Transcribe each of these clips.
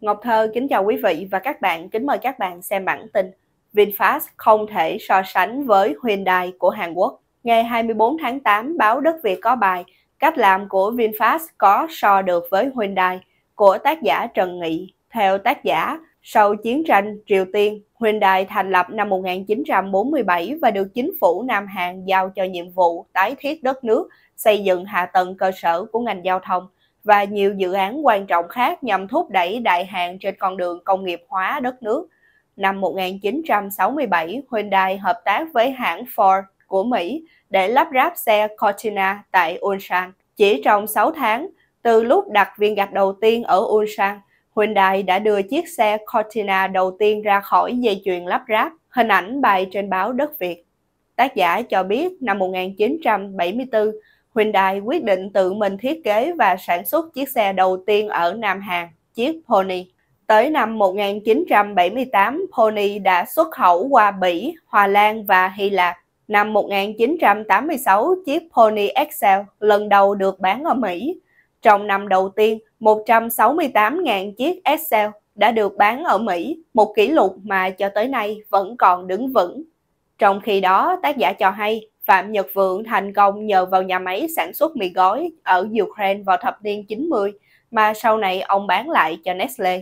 Ngọc Thơ kính chào quý vị và các bạn, kính mời các bạn xem bản tin VinFast không thể so sánh với Hyundai của Hàn Quốc. Ngày 24 tháng 8, báo Đất Việt có bài Cách làm của VinFast có so được với Hyundai của tác giả Trần Nghị. Theo tác giả, sau chiến tranh Triều Tiên, Hyundai thành lập năm 1947 và được chính phủ Nam Hàn giao cho nhiệm vụ tái thiết đất nước, xây dựng hạ tầng cơ sở của ngành giao thông và nhiều dự án quan trọng khác nhằm thúc đẩy đại hàng trên con đường công nghiệp hóa đất nước. Năm 1967, Hyundai hợp tác với hãng Ford của Mỹ để lắp ráp xe Cortina tại Ulsan. Chỉ trong 6 tháng, từ lúc đặt viên gạch đầu tiên ở Ulsan, Hyundai đã đưa chiếc xe Cortina đầu tiên ra khỏi dây chuyền lắp ráp, hình ảnh bài trên báo Đất Việt. Tác giả cho biết năm 1974, Hyundai quyết định tự mình thiết kế và sản xuất chiếc xe đầu tiên ở Nam Hàn, chiếc Pony. Tới năm 1978, Pony đã xuất khẩu qua Bỉ, Hòa Lan và Hy Lạp. Năm 1986, chiếc Pony Excel lần đầu được bán ở Mỹ. Trong năm đầu tiên, 168.000 chiếc Excel đã được bán ở Mỹ, một kỷ lục mà cho tới nay vẫn còn đứng vững. Trong khi đó, tác giả cho hay Phạm Nhật Vượng thành công nhờ vào nhà máy sản xuất mì gói ở Ukraine vào thập niên 90 mà sau này ông bán lại cho Nestle.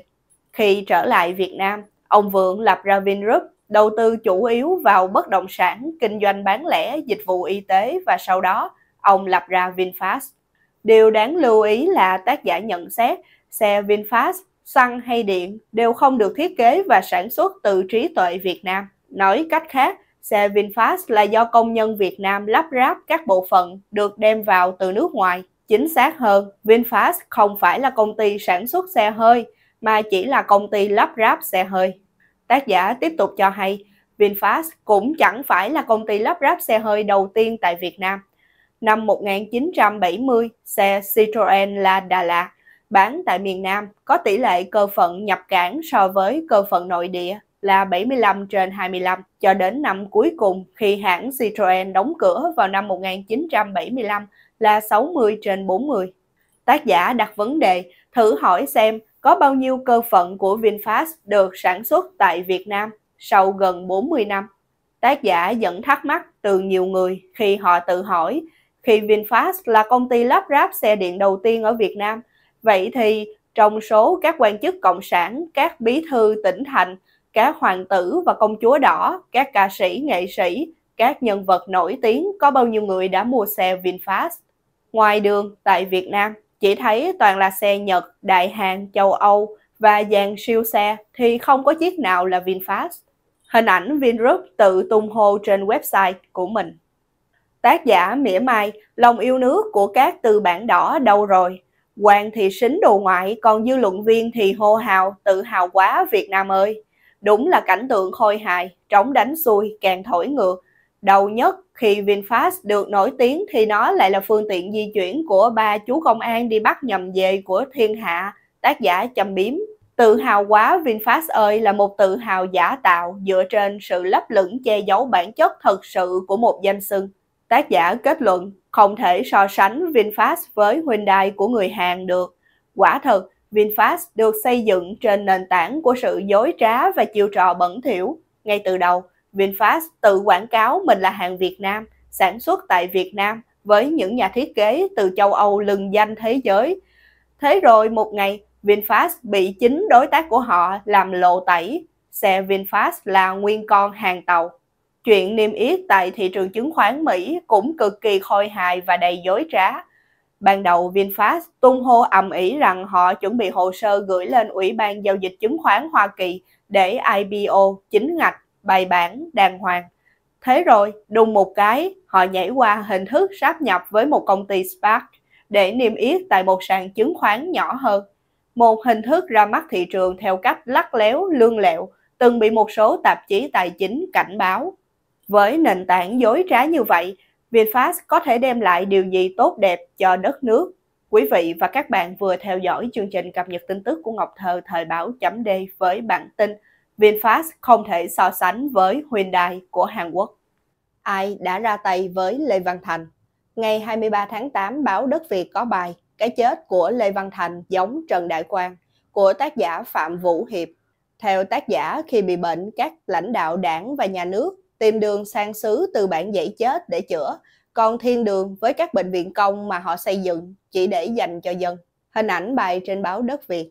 Khi trở lại Việt Nam, ông Vượng lập ra Vingroup, đầu tư chủ yếu vào bất động sản, kinh doanh bán lẻ, dịch vụ y tế và sau đó ông lập ra VinFast. Điều đáng lưu ý là tác giả nhận xét xe VinFast, xăng hay điện đều không được thiết kế và sản xuất từ trí tuệ Việt Nam. Nói cách khác, Xe VinFast là do công nhân Việt Nam lắp ráp các bộ phận được đem vào từ nước ngoài. Chính xác hơn, VinFast không phải là công ty sản xuất xe hơi, mà chỉ là công ty lắp ráp xe hơi. Tác giả tiếp tục cho hay, VinFast cũng chẳng phải là công ty lắp ráp xe hơi đầu tiên tại Việt Nam. Năm 1970, xe Citroën La Đà Lạt bán tại miền Nam có tỷ lệ cơ phận nhập cảng so với cơ phận nội địa là 75 trên 25 cho đến năm cuối cùng khi hãng Citroën đóng cửa vào năm 1975 là 60 trên 40. Tác giả đặt vấn đề thử hỏi xem có bao nhiêu cơ phận của VinFast được sản xuất tại Việt Nam sau gần 40 năm. Tác giả dẫn thắc mắc từ nhiều người khi họ tự hỏi khi VinFast là công ty lắp ráp xe điện đầu tiên ở Việt Nam, vậy thì trong số các quan chức cộng sản, các bí thư tỉnh thành các hoàng tử và công chúa đỏ, các ca sĩ, nghệ sĩ, các nhân vật nổi tiếng có bao nhiêu người đã mua xe VinFast. Ngoài đường, tại Việt Nam, chỉ thấy toàn là xe Nhật, Đại Hàn, châu Âu và dàn siêu xe thì không có chiếc nào là VinFast. Hình ảnh Vingroup tự tung hô trên website của mình. Tác giả mỉa mai, lòng yêu nước của các từ bản đỏ đâu rồi? Hoàng thì xính đồ ngoại, còn dư luận viên thì hô hào, tự hào quá Việt Nam ơi. Đúng là cảnh tượng khôi hài, trống đánh xuôi, càng thổi ngược. Đầu nhất, khi VinFast được nổi tiếng thì nó lại là phương tiện di chuyển của ba chú công an đi bắt nhầm về của thiên hạ, tác giả Trầm Biếm. Tự hào quá VinFast ơi là một tự hào giả tạo dựa trên sự lấp lửng che giấu bản chất thật sự của một danh xưng. Tác giả kết luận, không thể so sánh VinFast với Hyundai của người Hàn được. Quả thật, VinFast được xây dựng trên nền tảng của sự dối trá và chiêu trò bẩn thỉu. Ngay từ đầu, VinFast tự quảng cáo mình là hàng Việt Nam, sản xuất tại Việt Nam với những nhà thiết kế từ châu Âu lừng danh thế giới. Thế rồi một ngày, VinFast bị chính đối tác của họ làm lộ tẩy. Xe VinFast là nguyên con hàng tàu. Chuyện niêm yết tại thị trường chứng khoán Mỹ cũng cực kỳ khôi hài và đầy dối trá Ban đầu VinFast tung hô ầm ĩ rằng họ chuẩn bị hồ sơ gửi lên Ủy ban Giao dịch Chứng khoán Hoa Kỳ để IPO chính ngạch bài bản đàng hoàng. Thế rồi, đùng một cái, họ nhảy qua hình thức sáp nhập với một công ty SPAC để niêm yết tại một sàn chứng khoán nhỏ hơn. Một hình thức ra mắt thị trường theo cách lắc léo, lương lẹo, từng bị một số tạp chí tài chính cảnh báo. Với nền tảng dối trá như vậy, VinFast có thể đem lại điều gì tốt đẹp cho đất nước? Quý vị và các bạn vừa theo dõi chương trình cập nhật tin tức của Ngọc Thơ thời báo chấm D với bản tin VinFast không thể so sánh với Hyundai của Hàn Quốc. Ai đã ra tay với Lê Văn Thành? Ngày 23 tháng 8, báo Đất Việt có bài Cái chết của Lê Văn Thành giống Trần Đại Quang của tác giả Phạm Vũ Hiệp. Theo tác giả, khi bị bệnh, các lãnh đạo đảng và nhà nước tìm đường sang xứ từ bản dãy chết để chữa, còn thiên đường với các bệnh viện công mà họ xây dựng chỉ để dành cho dân. Hình ảnh bài trên báo Đất Việt.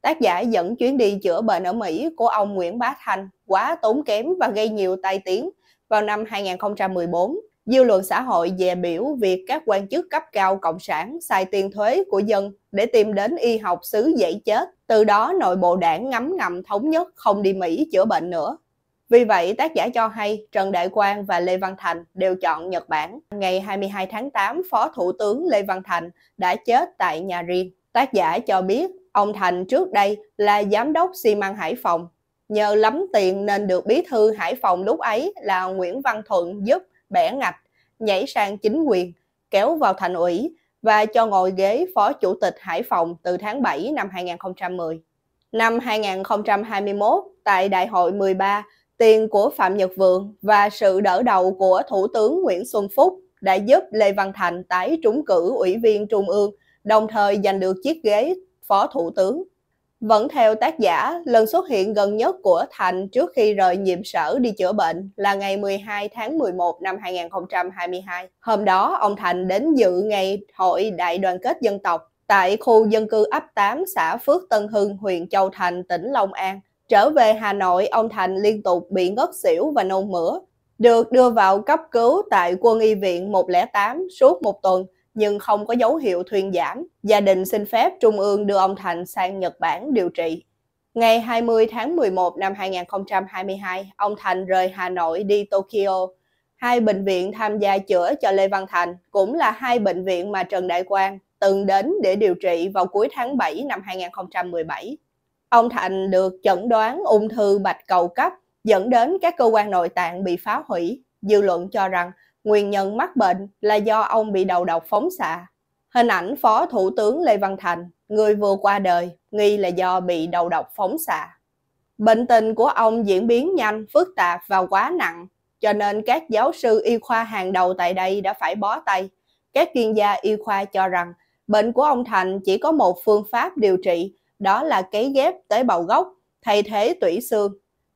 Tác giả dẫn chuyến đi chữa bệnh ở Mỹ của ông Nguyễn Bá Thanh quá tốn kém và gây nhiều tai tiếng vào năm 2014. Dư luận xã hội dè biểu việc các quan chức cấp cao cộng sản xài tiền thuế của dân để tìm đến y học xứ dậy chết, từ đó nội bộ đảng ngấm ngầm thống nhất không đi Mỹ chữa bệnh nữa vì vậy, tác giả cho hay Trần Đại Quang và Lê Văn Thành đều chọn Nhật Bản. Ngày 22 tháng 8, Phó Thủ tướng Lê Văn Thành đã chết tại nhà riêng. Tác giả cho biết ông Thành trước đây là giám đốc xi măng Hải Phòng. Nhờ lắm tiền nên được bí thư Hải Phòng lúc ấy là Nguyễn Văn Thuận giúp bẻ ngạch, nhảy sang chính quyền, kéo vào thành ủy và cho ngồi ghế Phó Chủ tịch Hải Phòng từ tháng 7 năm 2010. Năm 2021, tại Đại hội 13, tiền của Phạm Nhật Vượng và sự đỡ đầu của Thủ tướng Nguyễn Xuân Phúc đã giúp Lê Văn Thành tái trúng cử ủy viên Trung ương, đồng thời giành được chiếc ghế Phó Thủ tướng. Vẫn theo tác giả, lần xuất hiện gần nhất của Thành trước khi rời nhiệm sở đi chữa bệnh là ngày 12 tháng 11 năm 2022. Hôm đó, ông Thành đến dự ngày Hội Đại đoàn kết dân tộc tại khu dân cư ấp 8 xã Phước Tân Hưng, huyện Châu Thành, tỉnh Long An – Trở về Hà Nội, ông Thành liên tục bị ngất xỉu và nôn mửa, được đưa vào cấp cứu tại quân y viện 108 suốt một tuần nhưng không có dấu hiệu thuyên giảm. Gia đình xin phép Trung ương đưa ông Thành sang Nhật Bản điều trị. Ngày 20 tháng 11 năm 2022, ông Thành rời Hà Nội đi Tokyo. Hai bệnh viện tham gia chữa cho Lê Văn Thành cũng là hai bệnh viện mà Trần Đại Quang từng đến để điều trị vào cuối tháng 7 năm 2017. Ông Thành được chẩn đoán ung thư bạch cầu cấp dẫn đến các cơ quan nội tạng bị phá hủy. Dư luận cho rằng nguyên nhân mắc bệnh là do ông bị đầu độc phóng xạ. Hình ảnh Phó Thủ tướng Lê Văn Thành, người vừa qua đời, nghi là do bị đầu độc phóng xạ. Bệnh tình của ông diễn biến nhanh, phức tạp và quá nặng, cho nên các giáo sư y khoa hàng đầu tại đây đã phải bó tay. Các chuyên gia y khoa cho rằng bệnh của ông Thành chỉ có một phương pháp điều trị, đó là cấy ghép tế bào gốc thay thế tủy xương.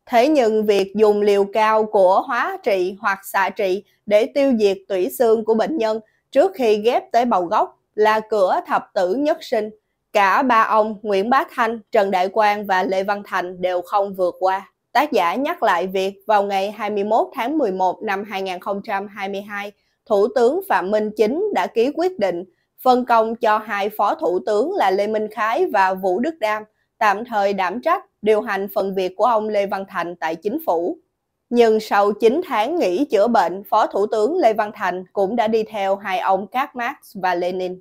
Thế nhưng việc dùng liều cao của hóa trị hoặc xạ trị để tiêu diệt tủy xương của bệnh nhân trước khi ghép tế bào gốc là cửa thập tử nhất sinh. Cả ba ông Nguyễn Bá Thanh, Trần Đại Quang và Lê Văn Thành đều không vượt qua. Tác giả nhắc lại việc vào ngày 21 tháng 11 năm 2022, Thủ tướng Phạm Minh Chính đã ký quyết định phân công cho hai phó thủ tướng là Lê Minh Khái và Vũ Đức Đam tạm thời đảm trách điều hành phần việc của ông Lê Văn Thành tại chính phủ. Nhưng sau 9 tháng nghỉ chữa bệnh, Phó Thủ tướng Lê Văn Thành cũng đã đi theo hai ông Karl Marx và Lenin.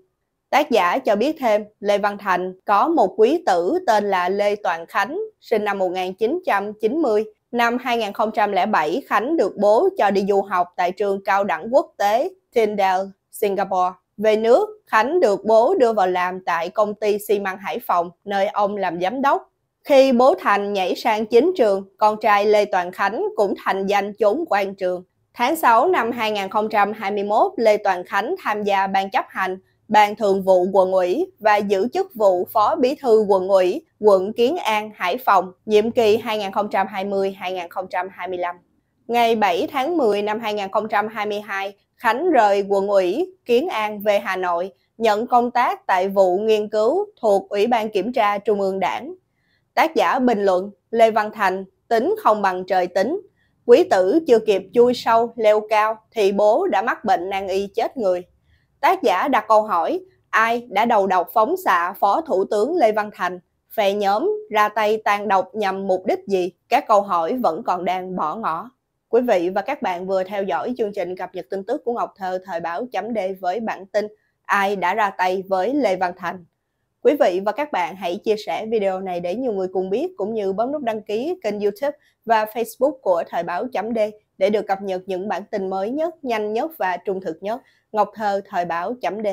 Tác giả cho biết thêm, Lê Văn Thành có một quý tử tên là Lê Toàn Khánh, sinh năm 1990. Năm 2007, Khánh được bố cho đi du học tại trường cao đẳng quốc tế Tyndale, Singapore. Về nước, Khánh được bố đưa vào làm tại công ty xi măng Hải Phòng, nơi ông làm giám đốc. Khi bố Thành nhảy sang chính trường, con trai Lê Toàn Khánh cũng thành danh chốn quan trường. Tháng 6 năm 2021, Lê Toàn Khánh tham gia ban chấp hành, ban thường vụ quận ủy và giữ chức vụ phó bí thư quận ủy quận Kiến An, Hải Phòng, nhiệm kỳ 2020-2025. Ngày 7 tháng 10 năm 2022, Khánh rời quận ủy Kiến An về Hà Nội, nhận công tác tại vụ nghiên cứu thuộc Ủy ban Kiểm tra Trung ương Đảng. Tác giả bình luận Lê Văn Thành tính không bằng trời tính. Quý tử chưa kịp chui sâu, leo cao thì bố đã mắc bệnh nan y chết người. Tác giả đặt câu hỏi ai đã đầu độc phóng xạ Phó Thủ tướng Lê Văn Thành? Phe nhóm ra tay tàn độc nhằm mục đích gì? Các câu hỏi vẫn còn đang bỏ ngỏ. Quý vị và các bạn vừa theo dõi chương trình cập nhật tin tức của Ngọc Thơ thời báo chấm D với bản tin Ai đã ra tay với Lê Văn Thành. Quý vị và các bạn hãy chia sẻ video này để nhiều người cùng biết cũng như bấm nút đăng ký kênh YouTube và Facebook của thời báo chấm D để được cập nhật những bản tin mới nhất, nhanh nhất và trung thực nhất. Ngọc Thơ thời báo chấm D.